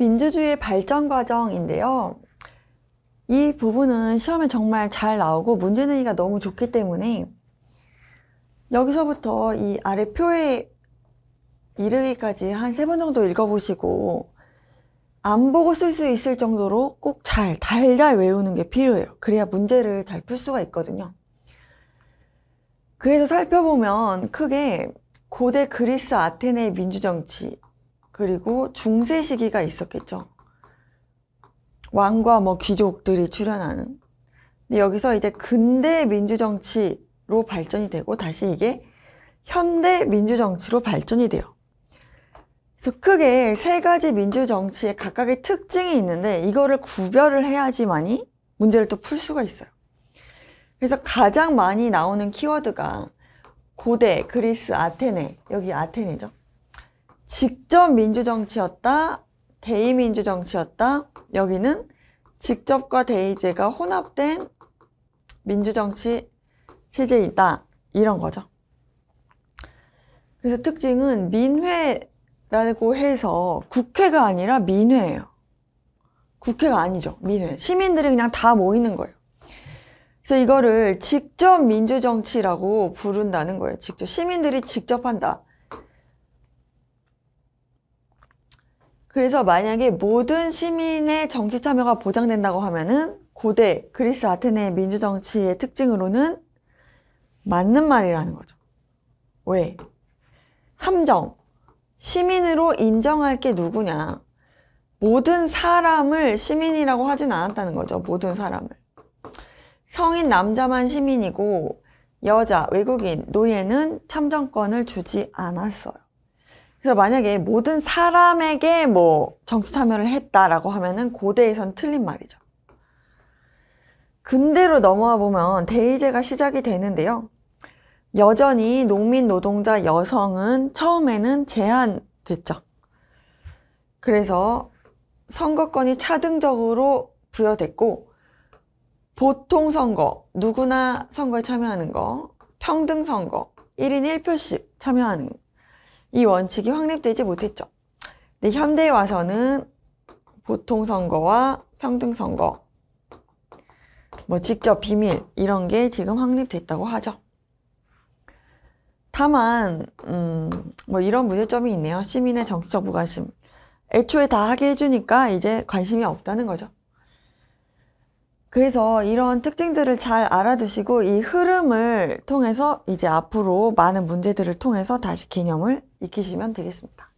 민주주의의 발전 과정인데요. 이 부분은 시험에 정말 잘 나오고 문제내기가 너무 좋기 때문에 여기서부터 이 아래 표에 이르기까지 한 세 번 정도 읽어보시고 안 보고 쓸 수 있을 정도로 꼭 잘, 달달 외우는 게 필요해요. 그래야 문제를 잘 풀 수가 있거든요. 그래서 살펴보면 크게 고대 그리스 아테네의 민주정치, 그리고 중세 시기가 있었겠죠. 왕과 뭐 귀족들이 출연하는 근데 여기서 이제 근대 민주정치로 발전이 되고 다시 이게 현대 민주정치로 발전이 돼요. 그래서 크게 세 가지 민주정치의 각각의 특징이 있는데 이거를 구별을 해야지만이 문제를 또 풀 수가 있어요. 그래서 가장 많이 나오는 키워드가 고대, 그리스, 아테네, 여기 아테네죠. 직접 민주정치였다, 대의민주정치였다. 여기는 직접과 대의제가 혼합된 민주정치 체제이다. 이런 거죠. 그래서 특징은 민회라고 해서 국회가 아니라 민회예요. 국회가 아니죠. 민회. 시민들이 그냥 다 모이는 거예요. 그래서 이거를 직접 민주정치라고 부른다는 거예요. 직접 시민들이 직접 한다. 그래서 만약에 모든 시민의 정치 참여가 보장된다고 하면은 고대 그리스 아테네의 민주정치의 특징으로는 맞는 말이라는 거죠. 왜? 함정. 시민으로 인정할 게 누구냐. 모든 사람을 시민이라고 하진 않았다는 거죠. 모든 사람을. 성인 남자만 시민이고 여자, 외국인, 노예는 참정권을 주지 않았어요. 그래서 만약에 모든 사람에게 뭐 정치 참여를 했다라고 하면은 고대에선 틀린 말이죠. 근대로 넘어와 보면 대의제가 시작이 되는데요. 여전히 농민 노동자 여성은 처음에는 제한됐죠. 그래서 선거권이 차등적으로 부여됐고 보통 선거, 누구나 선거에 참여하는 거, 평등 선거, 1인 1표씩 참여하는 거. 이 원칙이 확립되지 못했죠. 근데 현대에 와서는 보통 선거와 평등 선거, 뭐 직접 비밀 이런 게 지금 확립됐다고 하죠. 다만 음, 뭐 이런 문제점이 있네요. 시민의 정치적 무관심. 애초에 다 하게 해주니까 이제 관심이 없다는 거죠. 그래서 이런 특징들을 잘 알아두시고 이 흐름을 통해서 이제 앞으로 많은 문제들을 통해서 다시 개념을 익히시면 되겠습니다.